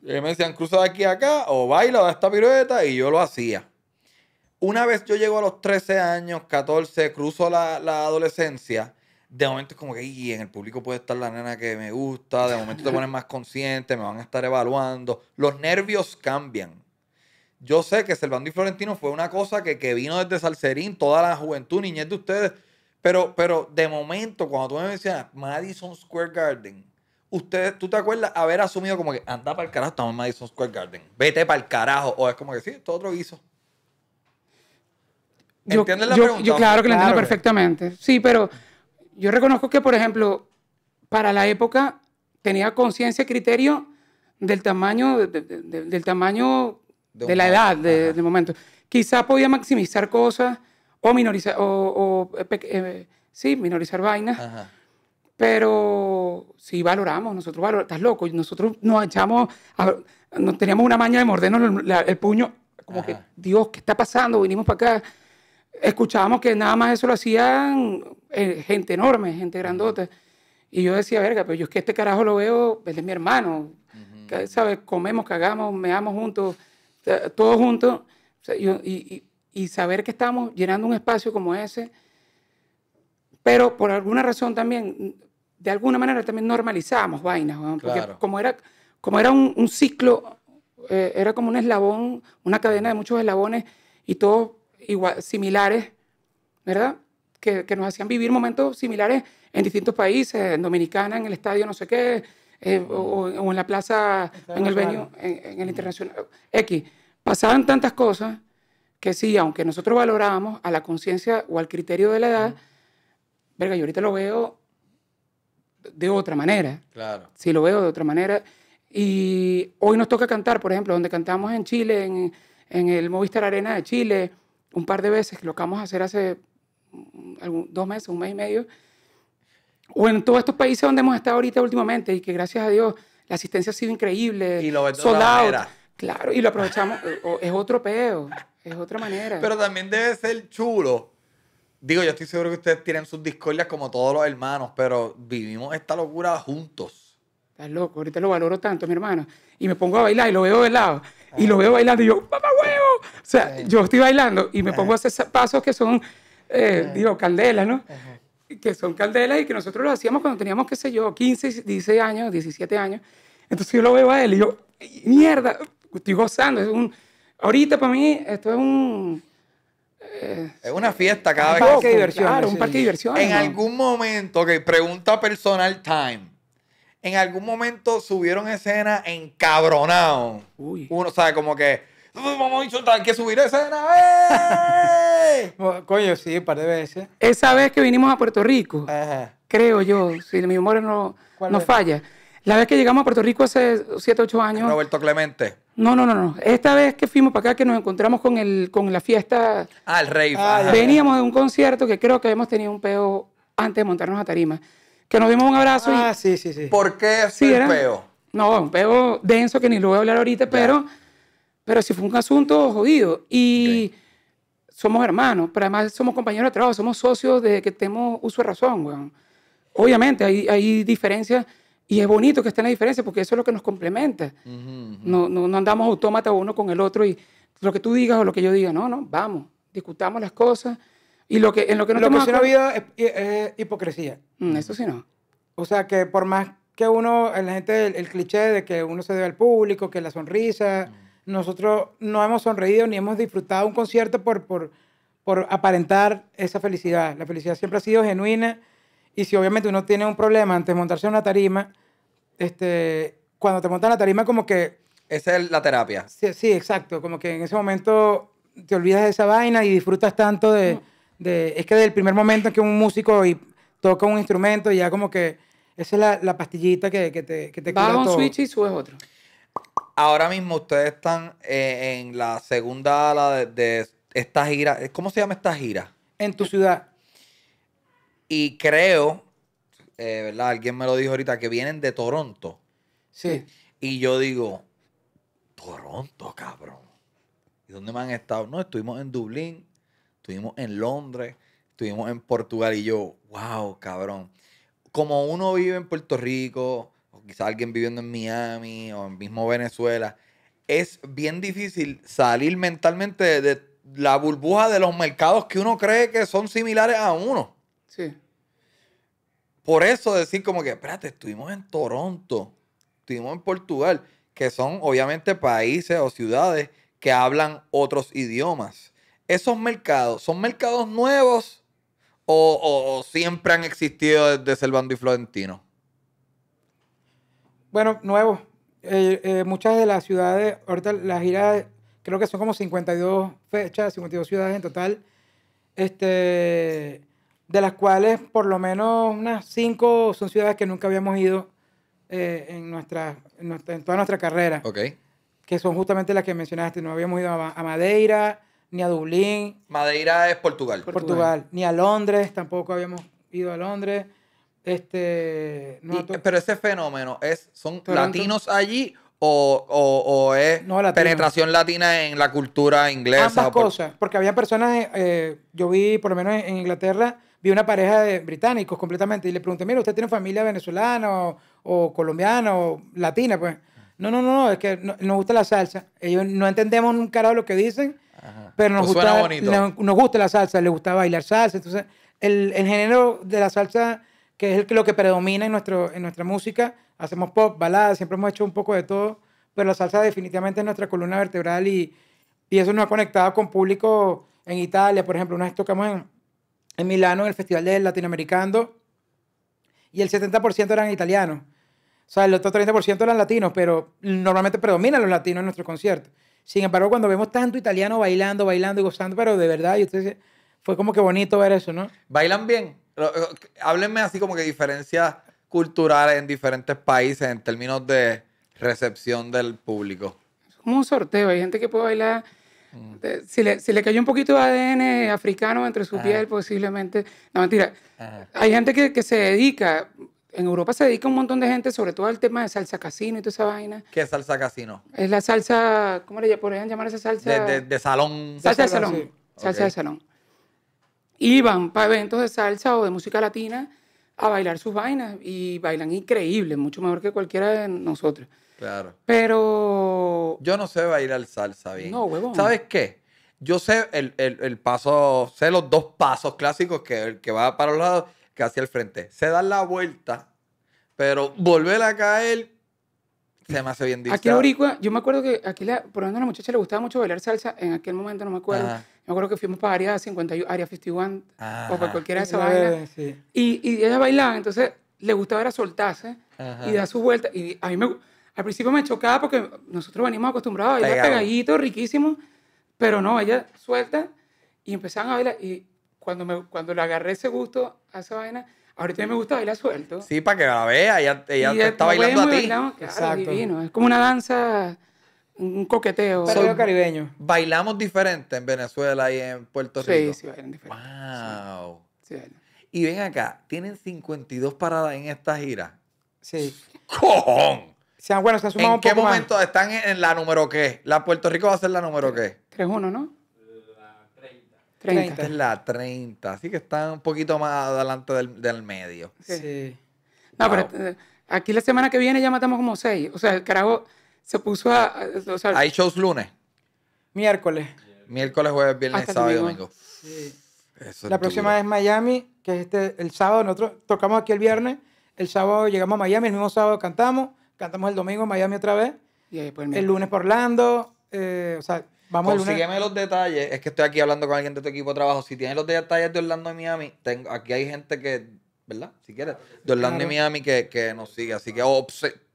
me decían, cruza de aquí a acá, o baila, da esta pirueta, y yo lo hacía. Una vez yo llego a los 13 años, 14, cruzo la, la adolescencia, de momento es como que, y en el público puede estar la nena que me gusta, de momento te pones más consciente, me van a estar evaluando. Los nervios cambian. Yo sé que Servando y Florentino fue una cosa que, que vino desde Salserín, toda la juventud, niñez de ustedes. Pero, pero de momento, cuando tú me decías Madison Square Garden, usted, tú te acuerdas haber asumido como que anda para el carajo, estamos en Madison Square Garden, vete para el carajo, o es como que sí, todo otro guiso. ¿Entiendes yo, la pregunta? Yo claro que la entiendo perfectamente. Sí, pero yo reconozco que, por ejemplo, para la época tenía conciencia y criterio del tamaño, de, del tamaño de, la edad del momento. Quizá podía maximizar cosas o minorizar, o, eh, eh, sí, minorizar vainas. Ajá pero si valoramos, nosotros valoramos, estás loco, nosotros nos echamos, teníamos una maña de mordernos el, puño, como que, Dios, ¿qué está pasando? Vinimos para acá, escuchábamos que nada más eso lo hacían eh, gente enorme, gente grandota. Y yo decía, verga, pero yo es que este carajo lo veo, él es mi hermano, ¿sabes? Comemos, cagamos, meamos juntos, todos juntos. y, saber que estamos llenando un espacio como ese, pero por alguna razón también de alguna manera también normalizábamos vainas, porque como era, como era un, ciclo, eh, era como un eslabón, una cadena de muchos eslabones y todos igual, similares, ¿verdad? Que, nos hacían vivir momentos similares en distintos países, en Dominicana, en el estadio no sé qué, eh, o, en la plaza, en el venue, en, el internacional. X, pasaban tantas cosas que sí, aunque nosotros valorábamos a la conciencia o al criterio de la edad, verga, yo ahorita lo veo de otra manera. Claro. Si lo veo de otra manera. Y hoy nos toca cantar, por ejemplo, donde cantamos en Chile, en, en el Movistar Arena de Chile, un par de veces, lo acabamos de hacer hace mm, dos meses, un mes y medio, o en todos estos países donde hemos estado ahorita últimamente y que gracias a Dios la asistencia ha sido increíble. Y lo Claro, y lo aprovechamos. es otro peo, es otra manera. Pero también debe ser chulo Digo, yo estoy seguro que ustedes tienen sus discordias como todos los hermanos, pero vivimos esta locura juntos. Estás loco, ahorita lo valoro tanto, mi hermano. Y me pongo a bailar y lo veo de lado. Y lo ah. veo bailando y yo, ¡papá huevo! O sea, yo estoy bailando y me ah. pongo a hacer pasos que son, eh, ah. digo, candelas, ¿no? Que son candelas y que nosotros lo hacíamos cuando teníamos, qué sé yo, 15, 16 años, 17 años. Entonces yo lo veo a él y yo, ¡mierda! Estoy gozando. Es un, ahorita para mí esto es un eh, es una fiesta cada vez. Un parque de diversión En algún momento, que pregunta personal time. En algún momento subieron escena encabronado. Uy. Uno sabe como que vamos a que subir escena. ¡eh! Coño, sí, un par de veces. Esa vez que vinimos a Puerto Rico, creo yo, si mi memoria no, no falla. La vez que llegamos a Puerto Rico hace 7, 8 años. Roberto Clemente. No, no, no, no. Esta vez que fuimos para acá, que nos encontramos con, el, con la fiesta. Ah, el rey. Ah, veníamos de un concierto que creo que habíamos tenido un peo antes de montarnos a tarima. Que nos dimos un abrazo. Ah, sí, sí, sí. ¿Por qué fue sí, peo? No, un peo denso que ni lo voy a hablar ahorita, pero, pero sí fue un asunto jodido. Y somos hermanos, pero además somos compañeros de trabajo, somos socios de que tenemos uso de razón, weón. Obviamente hay, hay diferencias y es bonito que estén las diferencias porque eso es lo que nos complementa. No, no, andamos autómatas uno con el otro y lo que tú digas o lo que yo diga, no, no, vamos, discutamos las cosas. Y lo que, en lo que no lo que es vida es, hipocresía. Mm, eso sí no. O sea, que por más que uno, la gente, el, cliché de que uno se debe al público, que la sonrisa, mm. nosotros no hemos sonreído ni hemos disfrutado un concierto por, por, por aparentar esa felicidad. La felicidad siempre ha sido genuina y si obviamente uno tiene un problema antes de montarse en una tarima, este, cuando te montas en la tarima como que... Esa es la terapia. Sí, sí, exacto. Como que en ese momento te olvidas de esa vaina y disfrutas tanto de... Mm. es que el primer momento que un músico y toca un instrumento ya como que... Esa es la, pastillita que, te, que te cura un switch y es otro. Ahora mismo ustedes están eh, en la segunda ala de esta gira. ¿Cómo se llama esta gira? En tu ciudad. Y creo, eh, ¿verdad? Alguien me lo dijo ahorita, que vienen de Toronto. Sí. Y yo digo, Toronto, cabrón. ¿Y dónde me han estado? No, estuvimos en Dublín, estuvimos en Londres, estuvimos en Portugal. Y yo, wow, cabrón. Como uno vive en Puerto Rico, o quizá alguien viviendo en Miami o en mismo Venezuela, es bien difícil salir mentalmente de la burbuja de los mercados que uno cree que son similares a uno. Sí. Por eso decir como que, espérate, estuvimos en Toronto, estuvimos en Portugal, que son obviamente países o ciudades que hablan otros idiomas. Esos mercados, ¿son mercados nuevos o, siempre han existido desde Servando y Florentino? Bueno, nuevos. Eh, eh, muchas de las ciudades, ahorita las giras, creo que son como 52 fechas, 52 ciudades en total. Este, de las cuales por lo menos unas cinco son ciudades que nunca habíamos ido eh, en, nuestra, en, toda nuestra carrera. Ok. Que son justamente las que mencionaste. No habíamos ido a, Madeira, ni a Dublín. Madeira es Portugal. Portugal. Ni a Londres, tampoco habíamos ido a Londres. Este, pero ese fenómeno es, ¿son latinos allí o, o, o es no, penetración latina en la cultura inglesa? Ambas cosas, porque había personas, eh, eh, yo vi por lo menos en Inglaterra, vi una pareja de británicos completamente y le pregunté, mira, ¿usted tiene familia venezolana o, colombiana o latina? Pues, no, no, no, no es que nos gusta la salsa. Ellos no entendemos un carajo lo que dicen, pero nos, pues gusta, nos, nos, gusta la salsa, les gusta bailar salsa. Entonces, el, el género de la salsa, que es lo que predomina en, nuestro, en nuestra música, hacemos pop, baladas, siempre hemos hecho un poco de todo, pero la salsa definitivamente es nuestra columna vertebral y, y eso nos ha conectado con público en Italia, por ejemplo. Una vez tocamos en en Milano en el Festival del Latinoamericano y el 70% eran italianos. O sea, el otro 30% eran latinos, pero normalmente predominan los latinos en nuestros conciertos. Sin embargo, cuando vemos tanto italiano bailando, bailando y gozando, pero de verdad, y ustedes fue como que bonito ver eso, ¿no? ¿Bailan bien? Eh, háblenme así como que diferencias culturales en diferentes países en términos de recepción del público. Es como un sorteo. Hay gente que puede bailar si, le, si, cayó un poquito de ADN africano entre su piel, posiblemente. No, mentira. Hay gente que, se dedica. En Europa se dedica un montón de gente, sobre todo al tema de salsa casino y toda esa vaina. ¿Qué es salsa casino? Es la salsa, ¿cómo le podrían llamar esa salsa? De, salón. Salsa de salón. Salsa de salón. Y van para eventos de salsa o de música latina a bailar sus vainas y bailan increíble, mucho mejor que cualquiera de nosotros. Claro. Pero. Yo no sé bailar salsa bien. No, huevón. ¿Sabes qué? Yo sé el, paso, sé los dos pasos clásicos que el que va para los lados, que hacia el frente. se da la vuelta, pero volver a caer se me hace bien difícil. Aquí en yo me acuerdo que aquí, la, por ejemplo, a la muchacha le gustaba mucho bailar salsa. En aquel momento no me acuerdo. Me acuerdo que fuimos para Área 51, Área 51, o para cualquiera de esas bailas. Y, y ella bailaba, entonces le gustaba era soltarse y dar su vuelta. Y a mí me al principio me chocaba porque nosotros venimos acostumbrados a bailar pegaditos, pegadito, riquísimo, pero no, ella suelta y empezaban a bailar. Y cuando, me, cuando le agarré ese gusto a esa vaina, ahorita me gusta bailar suelto. Sí, para que la vea, ella, ella está bailando a ti. Bailamos, Divino. Es como una danza un coqueteo. Pero caribeño. Bailamos diferente en Venezuela y en Puerto Rico. Sí, sí, bailan diferente. Wow. Y ven acá, tienen 52 paradas en esta gira. Sí. ¡Cojón! sean buenos, se un ¿En qué momento están en la número qué? ¿La Puerto Rico va a ser la número qué? 3-1, ¿no? La 30. 30. la 30, así que están un poquito más adelante del, medio. Sí. No, pero eh, aquí la semana que viene ya matamos como 6. O sea, el carajo se puso a... ¿Hay shows lunes? Miércoles. Miércoles, jueves, viernes, sábado y domingo. Sí. la próxima es Miami, que es este, el sábado. Nosotros tocamos aquí el viernes. El sábado llegamos a Miami, el mismo sábado cantamos cantamos el domingo en Miami otra vez. Pues, el lunes por Orlando. Eh, o vamos los detalles. Es que estoy aquí hablando con alguien de tu equipo de trabajo. Si tienes los detalles de Orlando y Miami, tengo, aquí hay gente que, ¿verdad? Si quieres, de Orlando y Miami que, nos sigue. Así que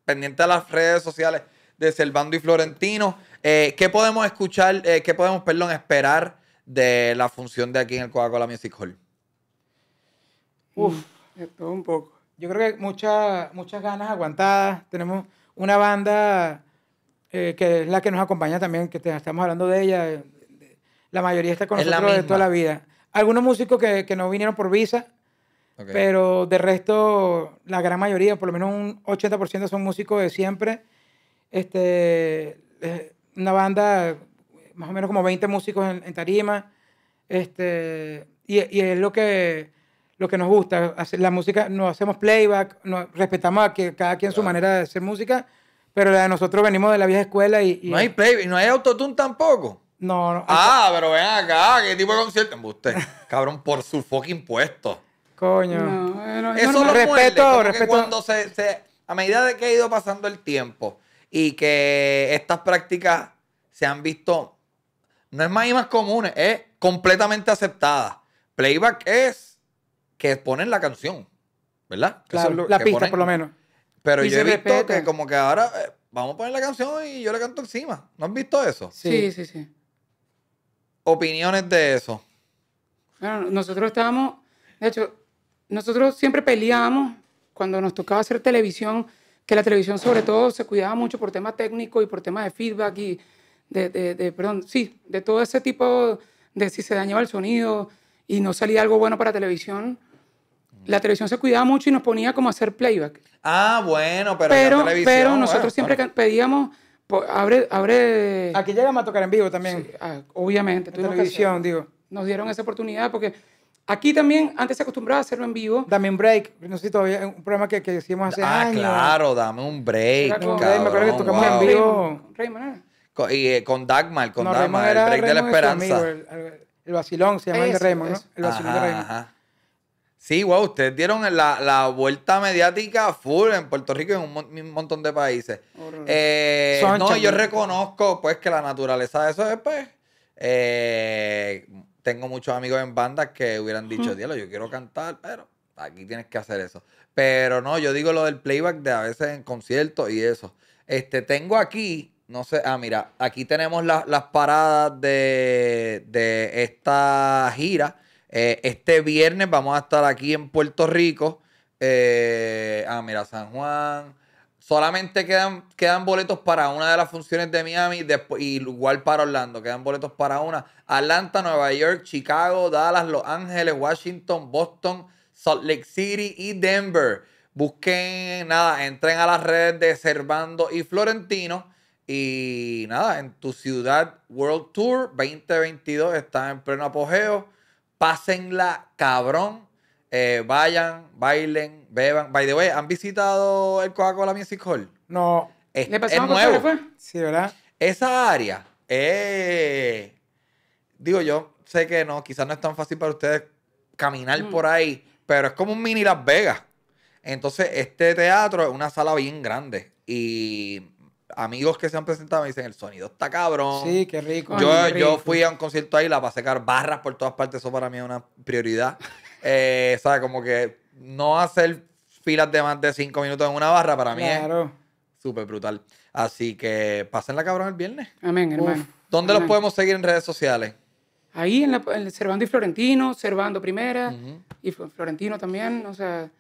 pendiente a las redes sociales de Servando y Florentino. Eh, ¿Qué podemos escuchar, eh, qué podemos, perdón, esperar de la función de aquí en el Coca-Cola Music Hall? Uf, esto es un poco yo creo que muchas ganas aguantadas. Tenemos una banda eh, que es la que nos acompaña también, que estamos hablando de ella. La mayoría está con nosotros de toda la vida. Algunos músicos que, no vinieron por visa, pero de resto, la gran mayoría, por lo menos un 80% son músicos de siempre. Este, eh, una banda, más o menos como 20 músicos en, tarima. Este, y es lo que lo que nos gusta, la música, no hacemos playback, respetamos a que cada quien su manera de hacer música, pero la de nosotros venimos de la vieja escuela y... no hay playback, no hay autotune tampoco. No, no. Ah, pero ven acá, ¿qué tipo de concierto? Usted, cabrón, por su fucking impuesto Coño. No, Eso lo respeto, muerde, cuando se, a medida de que ha ido pasando el tiempo y que estas prácticas se han visto, no es más y más comunes, es completamente aceptada. Playback es que ponen la canción, ¿verdad? la pista por lo menos. Pero yo he visto que como que ahora eh, vamos a poner la canción y yo le canto encima. ¿No has visto eso? Sí, sí, sí. Opiniones de eso. nosotros estábamos, de hecho, nosotros siempre peleábamos cuando nos tocaba hacer televisión, que la televisión sobre todo se cuidaba mucho por temas técnicos y por temas de feedback y de, perdón, sí, de todo ese tipo de si se dañaba el sonido y no salía algo bueno para televisión la televisión se cuidaba mucho y nos ponía como a hacer playback. Ah, bueno, pero pero, pero nosotros siempre pedíamos abre abre Aquí llegamos a tocar en vivo también. ah, obviamente, en televisión, digo. Nos dieron esa oportunidad porque Aquí también antes se acostumbraba a hacerlo en vivo. Dame un break. No sé si todavía un programa que, que hicimos hace ah, años. Ah, claro, dame un break. me acuerdo que tocamos en vivo. Raymond, con, y eh, con Dagmar, con Dagmar, el break de la esperanza. el, vacilón se llama el de Raymond, ¿no? El vacilón de Raymond. Ajá. Sí, wow, ustedes dieron la, la, vuelta mediática full en Puerto Rico y en un, montón de países. Eh, no, yo reconozco pues que la naturaleza de eso es pues, eh, tengo muchos amigos en bandas que hubieran dicho, dielo, yo quiero cantar, pero aquí tienes que hacer eso. Pero no, yo digo lo del playback de a veces en conciertos y eso. Este, tengo aquí, no sé, ah, mira, aquí tenemos las paradas de, de esta gira eh, este viernes vamos a estar aquí en Puerto Rico. Eh, ah, mira, San Juan. Solamente quedan, quedan boletos para una de las funciones de Miami y igual para Orlando. Quedan boletos para una. Atlanta, Nueva York, Chicago, Dallas, Los Ángeles, Washington, Boston, Salt Lake City y Denver. Busquen, nada, entren a las redes de Servando y Florentino. Y nada, en tu ciudad World Tour 2022 está en pleno apogeo. Pásenla cabrón. Eh, vayan, bailen, beban. By the way, ¿han visitado el Coca-Cola Music Hall? No. Es, nuevo. Sí, ¿verdad? Esa área, es... digo yo, sé que no, quizás no es tan fácil para ustedes caminar mm. por ahí, pero es como un mini Las Vegas. Entonces, este teatro es una sala bien grande y amigos que se han presentado me dicen, el sonido está cabrón. Sí, qué rico. Yo, fui a un concierto ahí, la pasé barras por todas partes, eso para mí es una prioridad. eh, ¿Sabes? Como que no hacer filas de más de cinco minutos en una barra para mí es súper brutal. Así que pasen la cabrón el viernes. Amén, hermano. ¿Dónde los podemos seguir en redes sociales? Ahí en, la, Cervando y Florentino, Cervando Primera y Florentino también, o sea,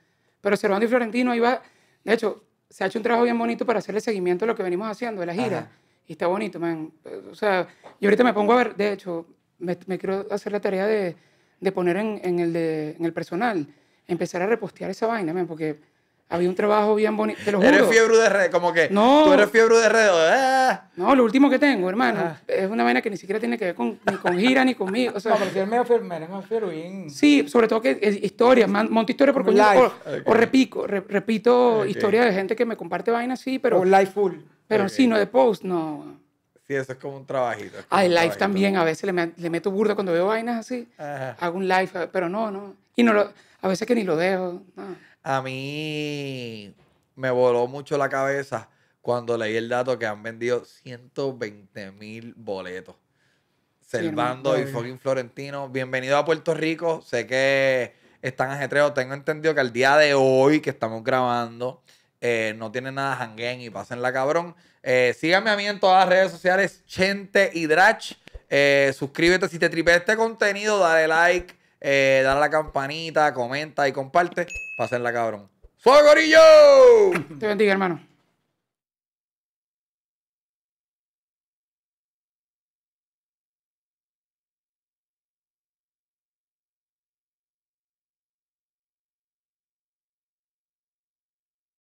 pero Cervando y Florentino ahí va. De hecho, se ha hecho un trabajo bien bonito para hacerle seguimiento a lo que venimos haciendo, de la gira. Y está bonito, man. O sea, yo ahorita me pongo a ver, de hecho, me, quiero hacer la tarea de, de poner en, en, el de, en el personal, empezar a repostear esa vaina, man, porque había un trabajo bien bonito, te lo juro. Eres fiebre de red, como que no, tú eres fiebre de red. Eh. No, lo último que tengo, hermano, ah. es una vaina que ni siquiera tiene que ver con, ni con gira ni conmigo. O sea, no, pero si eres medio fiebre, más Sí, sobre todo que es eh, historia monto historias porque yo O, repico, repito historia historias de gente que me comparte vainas, sí, pero... O live full. Pero sí, no de post, no. Sí, eso es como un trabajito. Ah, el live también, a veces le, meto burda cuando veo vainas así. Hago un live, pero no, no. Y no lo, a veces que ni lo dejo. No a mí me voló mucho la cabeza cuando leí el dato que han vendido 120 mil boletos. Servando y fucking Florentino. Bienvenido a Puerto Rico. Sé que están ajetreos. Tengo entendido que al día de hoy que estamos grabando, eh, no tienen nada janguén y pasen la cabrón. Eh, síganme a mí en todas las redes sociales, Chente y Drach. Eh, suscríbete si te tripé este contenido, dale like eh, dale a la campanita, comenta y comparte. la cabrón. ¡Fuego, Gorillo! Te bendiga, hermano.